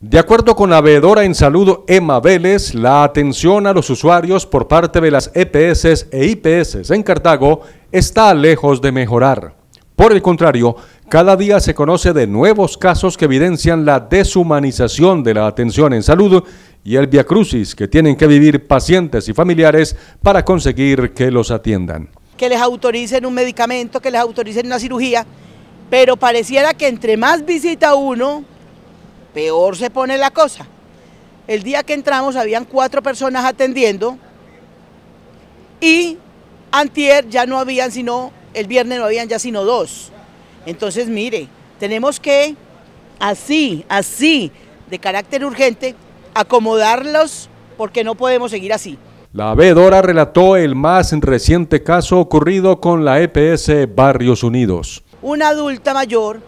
De acuerdo con la veedora en salud Emma Vélez, la atención a los usuarios por parte de las EPS e IPS e en Cartago está lejos de mejorar. Por el contrario, cada día se conoce de nuevos casos que evidencian la deshumanización de la atención en salud y el viacrucis que tienen que vivir pacientes y familiares para conseguir que los atiendan. Que les autoricen un medicamento, que les autoricen una cirugía, pero pareciera que entre más visita uno, peor se pone la cosa. El día que entramos habían cuatro personas atendiendo y antier ya no habían sino, el viernes no habían ya sino dos. Entonces, mire, tenemos que así, así, de carácter urgente, acomodarlos porque no podemos seguir así. La vedora relató el más reciente caso ocurrido con la EPS Barrios Unidos. Una adulta mayor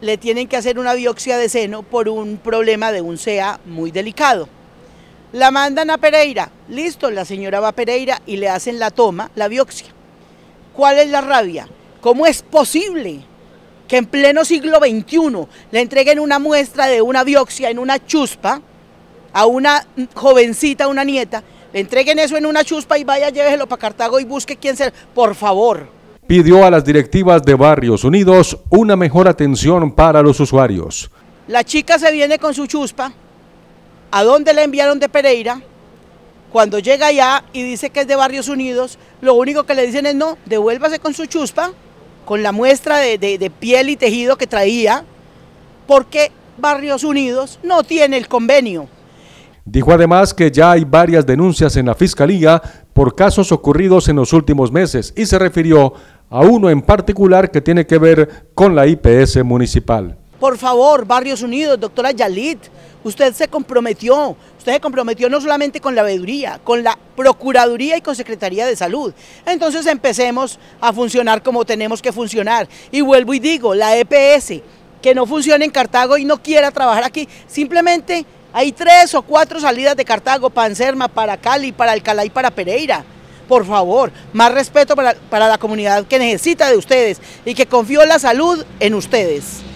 le tienen que hacer una biopsia de seno por un problema de un cea muy delicado. La mandan a Pereira, listo, la señora va a Pereira y le hacen la toma, la biopsia. ¿Cuál es la rabia? ¿Cómo es posible que en pleno siglo XXI le entreguen una muestra de una biopsia en una chuspa a una jovencita, una nieta? Le entreguen eso en una chuspa y vaya, lléveselo para Cartago y busque quién ser. Por favor pidió a las directivas de Barrios Unidos una mejor atención para los usuarios. La chica se viene con su chuspa, a dónde la enviaron de Pereira, cuando llega allá y dice que es de Barrios Unidos, lo único que le dicen es no, devuélvase con su chuspa, con la muestra de, piel y tejido que traía, porque Barrios Unidos no tiene el convenio. Dijo además que ya hay varias denuncias en la Fiscalía por casos ocurridos en los últimos meses y se refirió a uno en particular que tiene que ver con la IPS municipal. Por favor, Barrios Unidos, doctora Yalit, usted se comprometió, usted se comprometió no solamente con la veeduría, con la Procuraduría y con Secretaría de Salud. Entonces empecemos a funcionar como tenemos que funcionar. Y vuelvo y digo, la EPS, que no funciona en Cartago y no quiera trabajar aquí, simplemente hay tres o cuatro salidas de Cartago, Panserma, para Cali, para Alcalá y para Pereira por favor, más respeto para, la comunidad que necesita de ustedes y que confió la salud en ustedes.